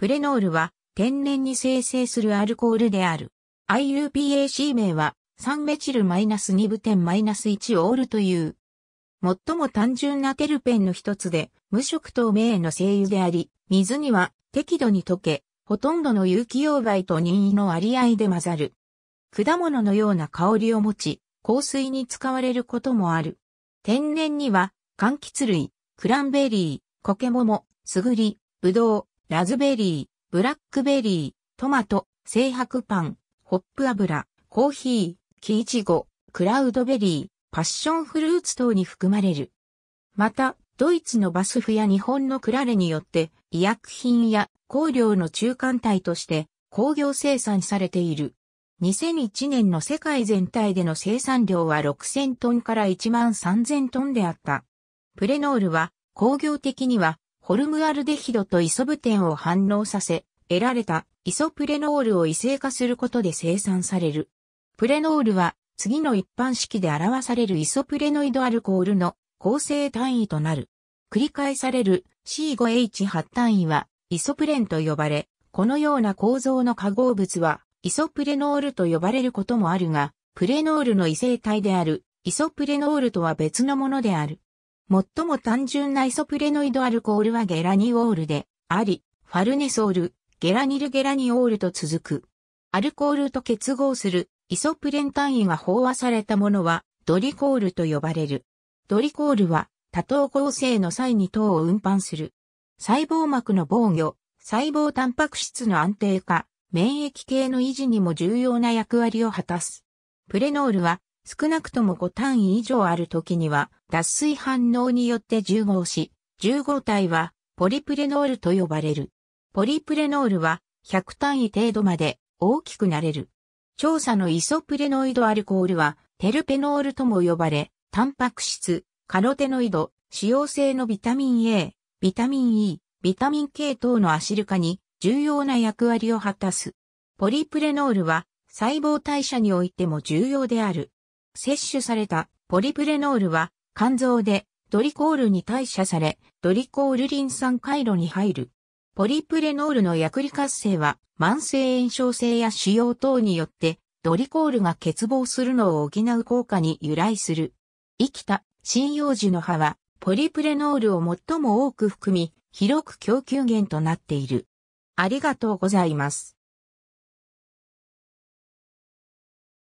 プレノールは天然に生成するアルコールである。IUPAC 名は3メチルマイナス -2 ブテン -1 オールという。最も単純なテルペンの一つで、無色透明の精油であり、水には適度に溶け、ほとんどの有機溶媒と任意の割合で混ざる。果物のような香りを持ち、香水に使われることもある。天然には、柑橘類、クランベリー、コケモモ、スグリ、ブドウ、ラズベリー、ブラックベリー、トマト、製白パン、ホップ油、コーヒー、キイチゴ、クラウドベリー、パッションフルーツ等に含まれる。また、ドイツのバスフや日本のクラレによって、医薬品や香料の中間体として工業生産されている。2001年の世界全体での生産量は6000トンから1万3000トンであった。プレノールは工業的にはホルムアルデヒドとイソブテンを反応させ、得られたイソプレノールを異性化することで生産される。プレノールは次の一般式で表されるイソプレノイドアルコールの構成単位となる。繰り返される C5H8 単位はイソプレンと呼ばれ、このような構造の化合物はイソプレノールと呼ばれることもあるが、プレノールの異性体であるイソプレノールとは別のものである。最も単純なイソプレノイドアルコールはゲラニオールで、あり、ファルネソール、ゲラニルゲラニオールと続く。アルコールと結合するイソプレン単位が飽和されたものはドリコールと呼ばれる。ドリコールは多糖合成の際に糖を運搬する。細胞膜の防御、細胞タンパク質の安定化、免疫系の維持にも重要な役割を果たす。プレノールは少なくとも5単位以上ある時には脱水反応によって重合し、重合体はポリプレノールと呼ばれる。ポリプレノールは100単位程度まで大きくなれる。調査のイソプレノイドアルコールはテルペノールとも呼ばれ、タンパク質、カロテノイド、使用性のビタミン A、ビタミン E、ビタミン K 等のアシル化に重要な役割を果たす。ポリプレノールは細胞代謝においても重要である。摂取されたポリプレノールは肝臓でドリコールに代謝され、ドリコールリン酸回路に入る。ポリプレノールの薬理活性は慢性炎症性や腫瘍等によってドリコールが欠乏するのを補う効果に由来する。生きた針葉樹の葉はポリプレノールを最も多く含み、広く供給源となっている。ありがとうございます。